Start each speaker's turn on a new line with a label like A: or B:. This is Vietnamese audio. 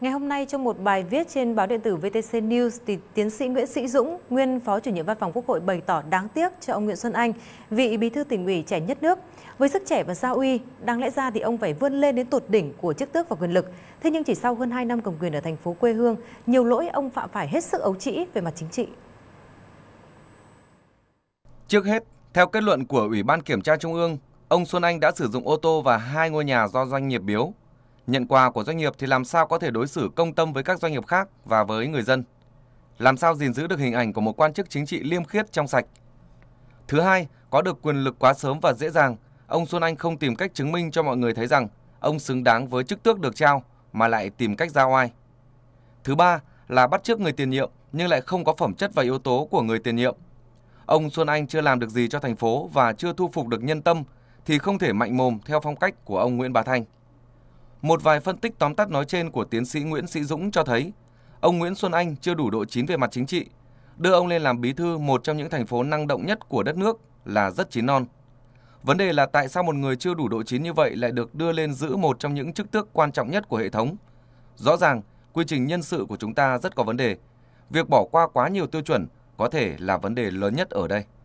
A: Ngày hôm nay trong một bài viết trên báo điện tử VTC News thì tiến sĩ Nguyễn Sĩ Dũng, nguyên phó chủ nhiệm văn phòng Quốc hội bày tỏ đáng tiếc cho ông Nguyễn Xuân Anh, vị bí thư tỉnh ủy trẻ nhất nước. Với sức trẻ và gia uy, đáng lẽ ra thì ông phải vươn lên đến tột đỉnh của chức tước và quyền lực. Thế nhưng chỉ sau hơn 2 năm cầm quyền ở thành phố quê hương, nhiều lỗi ông phạm phải hết sức ấu trĩ về mặt chính trị.
B: Trước hết, theo kết luận của Ủy ban Kiểm tra Trung ương, ông Xuân Anh đã sử dụng ô tô và hai ngôi nhà do doanh nghiệp biếu Nhận quà của doanh nghiệp thì làm sao có thể đối xử công tâm với các doanh nghiệp khác và với người dân? Làm sao gìn giữ được hình ảnh của một quan chức chính trị liêm khiết trong sạch? Thứ hai, có được quyền lực quá sớm và dễ dàng, ông Xuân Anh không tìm cách chứng minh cho mọi người thấy rằng ông xứng đáng với chức tước được trao mà lại tìm cách ra oai. Thứ ba là bắt chước người tiền nhiệm nhưng lại không có phẩm chất và yếu tố của người tiền nhiệm. Ông Xuân Anh chưa làm được gì cho thành phố và chưa thu phục được nhân tâm thì không thể mạnh mồm theo phong cách của ông Nguyễn Bá Thanh. Một vài phân tích tóm tắt nói trên của tiến sĩ Nguyễn Sĩ Dũng cho thấy, ông Nguyễn Xuân Anh chưa đủ độ chín về mặt chính trị, đưa ông lên làm bí thư một trong những thành phố năng động nhất của đất nước là rất chín non. Vấn đề là tại sao một người chưa đủ độ chín như vậy lại được đưa lên giữ một trong những chức tước quan trọng nhất của hệ thống? Rõ ràng, quy trình nhân sự của chúng ta rất có vấn đề. Việc bỏ qua quá nhiều tiêu chuẩn có thể là vấn đề lớn nhất ở đây.